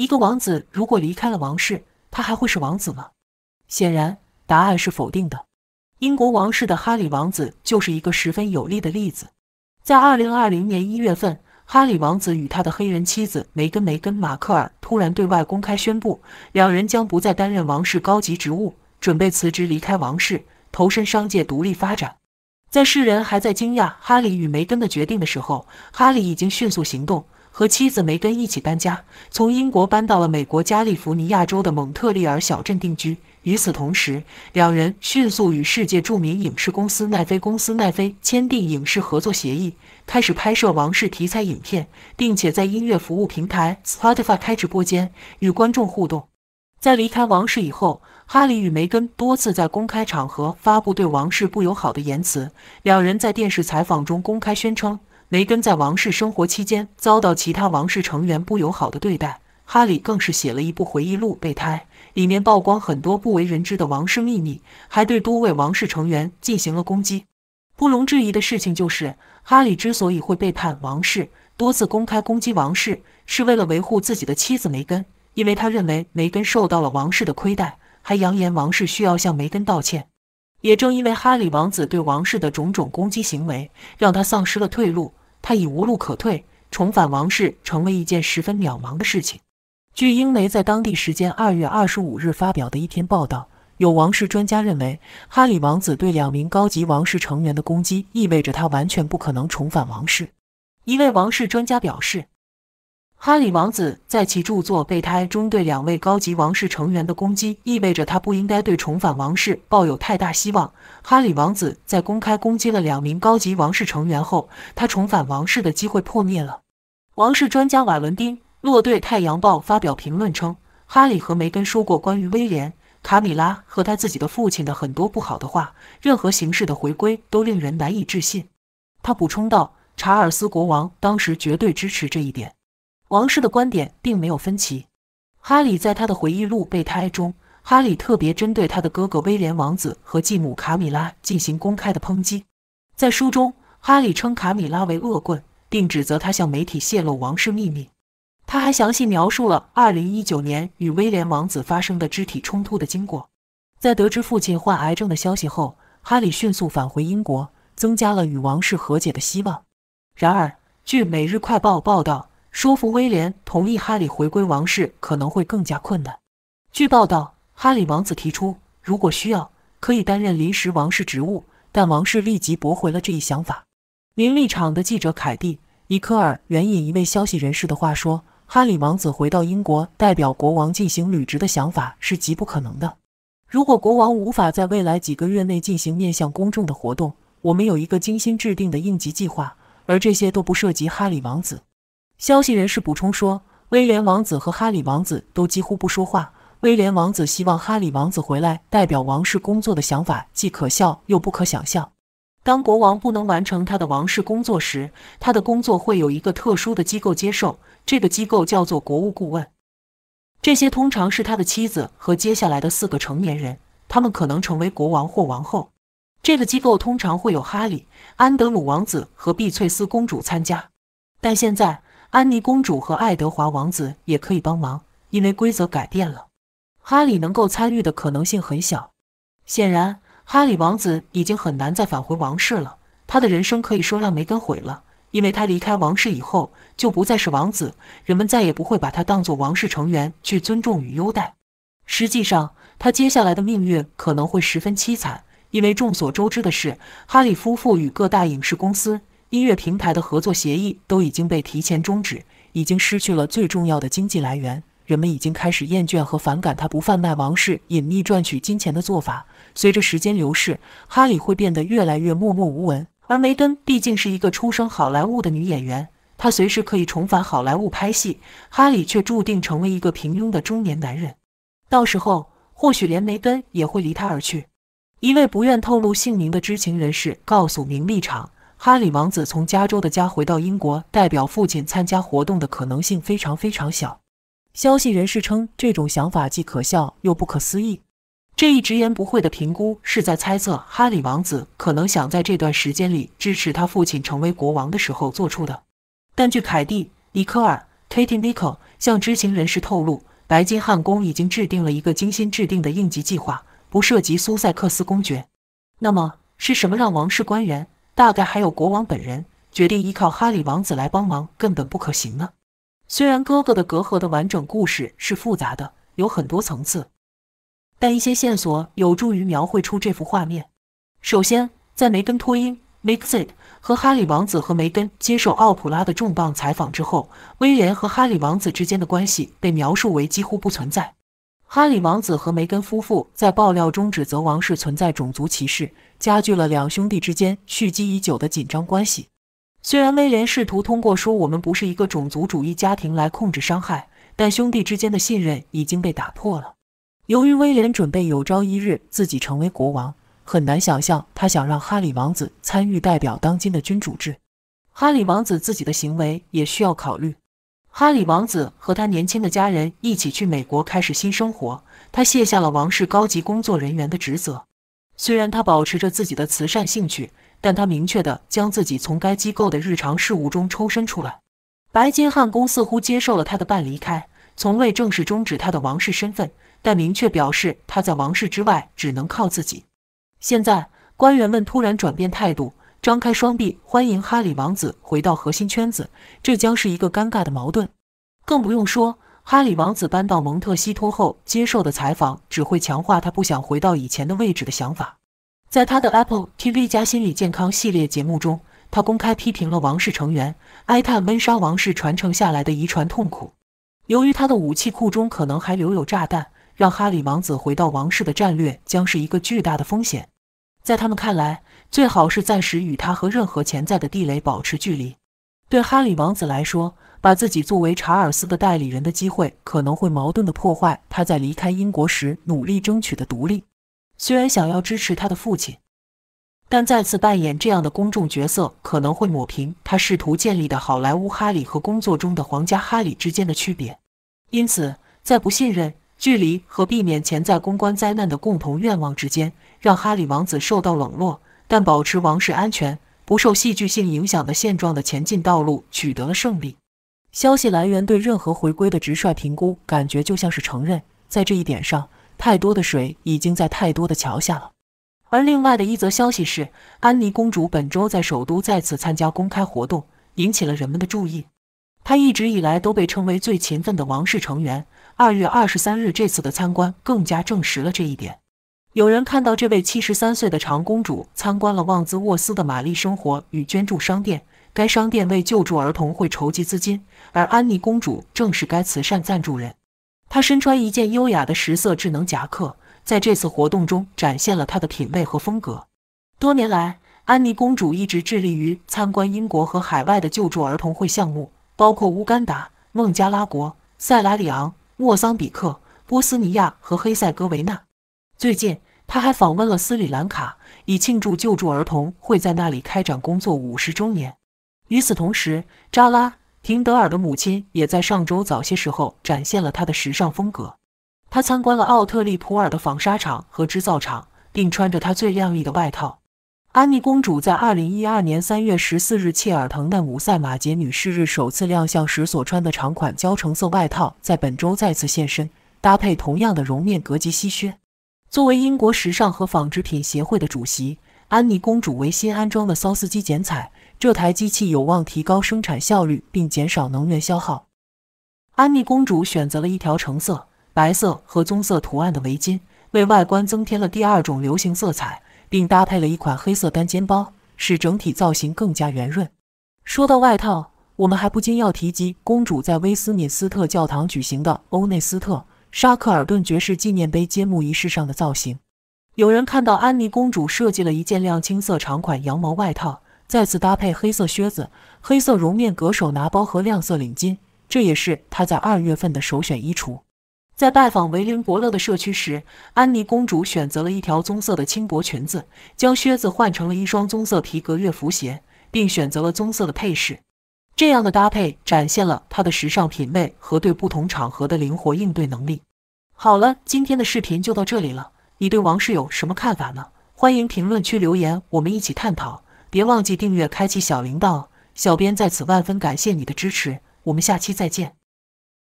一个王子如果离开了王室，他还会是王子吗？显然，答案是否定的。英国王室的哈里王子就是一个十分有力的例子。在二零二零年一月份，哈里王子与他的黑人妻子梅根·梅根·马克尔突然对外公开宣布，两人将不再担任王室高级职务，准备辞职离开王室，投身商界独立发展。在世人还在惊讶哈里与梅根的决定的时候，哈里已经迅速行动。和妻子梅根一起搬家，从英国搬到了美国加利福尼亚州的蒙特利尔小镇定居。与此同时，两人迅速与世界著名影视公司奈飞公司奈飞签订影视合作协议，开始拍摄王室题材影片，并且在音乐服务平台 Spotify 开直播间与观众互动。在离开王室以后，哈里与梅根多次在公开场合发布对王室不友好的言辞。两人在电视采访中公开宣称。梅根在王室生活期间遭到其他王室成员不友好的对待，哈里更是写了一部回忆录《备胎》，里面曝光很多不为人知的王室秘密，还对多位王室成员进行了攻击。不容置疑的事情就是，哈里之所以会背叛王室，多次公开攻击王室，是为了维护自己的妻子梅根，因为他认为梅根受到了王室的亏待，还扬言王室需要向梅根道歉。也正因为哈里王子对王室的种种攻击行为，让他丧失了退路。他已无路可退，重返王室成为一件十分渺茫的事情。据英媒在当地时间二月二十五日发表的一篇报道，有王室专家认为，哈里王子对两名高级王室成员的攻击意味着他完全不可能重返王室。一位王室专家表示。哈里王子在其著作《备胎》中对两位高级王室成员的攻击，意味着他不应该对重返王室抱有太大希望。哈里王子在公开攻击了两名高级王室成员后，他重返王室的机会破灭了。王室专家瓦伦丁·洛对《太阳报》发表评论称：“哈里和梅根说过关于威廉、卡米拉和他自己的父亲的很多不好的话，任何形式的回归都令人难以置信。”他补充道：“查尔斯国王当时绝对支持这一点。”王室的观点并没有分歧。哈里在他的回忆录《备胎》中，哈里特别针对他的哥哥威廉王子和继母卡米拉进行公开的抨击。在书中，哈里称卡米拉为恶棍，并指责他向媒体泄露王室秘密。他还详细描述了2019年与威廉王子发生的肢体冲突的经过。在得知父亲患癌症的消息后，哈里迅速返回英国，增加了与王室和解的希望。然而，据《每日快报》报道。说服威廉同意哈里回归王室可能会更加困难。据报道，哈里王子提出，如果需要，可以担任临时王室职务，但王室立即驳回了这一想法。《林立场》的记者凯蒂·伊科尔援引一位消息人士的话说：“哈里王子回到英国代表国王进行履职的想法是极不可能的。如果国王无法在未来几个月内进行面向公众的活动，我们有一个精心制定的应急计划，而这些都不涉及哈里王子。”消息人士补充说，威廉王子和哈里王子都几乎不说话。威廉王子希望哈里王子回来代表王室工作的想法既可笑又不可想象。当国王不能完成他的王室工作时，他的工作会有一个特殊的机构接受，这个机构叫做国务顾问。这些通常是他的妻子和接下来的四个成年人，他们可能成为国王或王后。这个机构通常会有哈里、安德鲁王子和碧翠丝公主参加，但现在。安妮公主和爱德华王子也可以帮忙，因为规则改变了，哈里能够参与的可能性很小。显然，哈里王子已经很难再返回王室了。他的人生可以说让梅根毁了，因为他离开王室以后就不再是王子，人们再也不会把他当做王室成员去尊重与优待。实际上，他接下来的命运可能会十分凄惨，因为众所周知的是，哈里夫妇与各大影视公司。音乐平台的合作协议都已经被提前终止，已经失去了最重要的经济来源。人们已经开始厌倦和反感他不贩卖王室、隐秘赚取金钱的做法。随着时间流逝，哈里会变得越来越默默无闻。而梅根毕竟是一个出生好莱坞的女演员，她随时可以重返好莱坞拍戏。哈里却注定成为一个平庸的中年男人。到时候，或许连梅根也会离他而去。一位不愿透露姓名的知情人士告诉《名利场》。哈里王子从加州的家回到英国，代表父亲参加活动的可能性非常非常小。消息人士称，这种想法既可笑又不可思议。这一直言不讳的评估是在猜测哈里王子可能想在这段时间里支持他父亲成为国王的时候做出的。但据凯蒂·里科尔 （Katie n i c o l 向知情人士透露，白金汉宫已经制定了一个精心制定的应急计划，不涉及苏塞克斯公爵。那么，是什么让王室官员？大概还有国王本人决定依靠哈里王子来帮忙，根本不可行呢。虽然哥哥的隔阂的完整故事是复杂的，有很多层次，但一些线索有助于描绘出这幅画面。首先，在梅根脱因 m i x It 和哈里王子和梅根接受奥普拉的重磅采访之后，威廉和哈里王子之间的关系被描述为几乎不存在。哈里王子和梅根夫妇在爆料中指责王室存在种族歧视，加剧了两兄弟之间蓄积已久的紧张关系。虽然威廉试图通过说“我们不是一个种族主义家庭”来控制伤害，但兄弟之间的信任已经被打破了。由于威廉准备有朝一日自己成为国王，很难想象他想让哈里王子参与代表当今的君主制。哈里王子自己的行为也需要考虑。哈里王子和他年轻的家人一起去美国开始新生活。他卸下了王室高级工作人员的职责，虽然他保持着自己的慈善兴趣，但他明确地将自己从该机构的日常事务中抽身出来。白金汉宫似乎接受了他的半离开，从未正式终止他的王室身份，但明确表示他在王室之外只能靠自己。现在，官员们突然转变态度。张开双臂欢迎哈里王子回到核心圈子，这将是一个尴尬的矛盾。更不用说，哈里王子搬到蒙特西托后接受的采访，只会强化他不想回到以前的位置的想法。在他的 Apple TV 加心理健康系列节目中，他公开批评了王室成员，哀叹温莎王室传承下来的遗传痛苦。由于他的武器库中可能还留有炸弹，让哈里王子回到王室的战略将是一个巨大的风险。在他们看来，最好是暂时与他和任何潜在的地雷保持距离。对哈里王子来说，把自己作为查尔斯的代理人的机会可能会矛盾的破坏他在离开英国时努力争取的独立。虽然想要支持他的父亲，但再次扮演这样的公众角色可能会抹平他试图建立的好莱坞哈里和工作中的皇家哈里之间的区别。因此，在不信任。距离和避免潜在公关灾难的共同愿望之间，让哈里王子受到冷落，但保持王室安全不受戏剧性影响的现状的前进道路取得了胜利。消息来源对任何回归的直率评估，感觉就像是承认，在这一点上，太多的水已经在太多的桥下了。而另外的一则消息是，安妮公主本周在首都再次参加公开活动，引起了人们的注意。她一直以来都被称为最勤奋的王室成员。二月二十三日，这次的参观更加证实了这一点。有人看到这位七十三岁的长公主参观了旺兹沃斯的玛丽生活与捐助商店，该商店为救助儿童会筹集资金，而安妮公主正是该慈善赞助人。她身穿一件优雅的十色智能夹克，在这次活动中展现了她的品味和风格。多年来，安妮公主一直致力于参观英国和海外的救助儿童会项目，包括乌干达、孟加拉国、塞拉利昂。莫桑比克、波斯尼亚和黑塞哥维那。最近，他还访问了斯里兰卡，以庆祝救助儿童会在那里开展工作五十周年。与此同时，扎拉廷德尔的母亲也在上周早些时候展现了她的时尚风格。她参观了奥特利普尔的纺纱厂和织造厂，并穿着她最靓丽的外套。安妮公主在2012年3月14日切尔滕的姆赛马节女士日首次亮相时所穿的长款焦橙色外套，在本周再次现身，搭配同样的绒面格及膝靴。作为英国时尚和纺织品协会的主席，安妮公主为新安装的骚丝机剪彩，这台机器有望提高生产效率并减少能源消耗。安妮公主选择了一条橙色、白色和棕色图案的围巾，为外观增添了第二种流行色彩。并搭配了一款黑色单肩包，使整体造型更加圆润。说到外套，我们还不禁要提及公主在威斯敏斯特教堂举行的欧内斯特·沙克尔顿爵士纪念碑揭幕仪式上的造型。有人看到安妮公主设计了一件亮青色长款羊毛外套，再次搭配黑色靴子、黑色绒面革手拿包和亮色领巾，这也是她在二月份的首选衣橱。在拜访维林伯乐的社区时，安妮公主选择了一条棕色的轻薄裙子，将靴子换成了一双棕色皮革乐福鞋，并选择了棕色的配饰。这样的搭配展现了她的时尚品味和对不同场合的灵活应对能力。好了，今天的视频就到这里了。你对王室有什么看法呢？欢迎评论区留言，我们一起探讨。别忘记订阅、开启小铃铛。小编在此万分感谢你的支持。我们下期再见。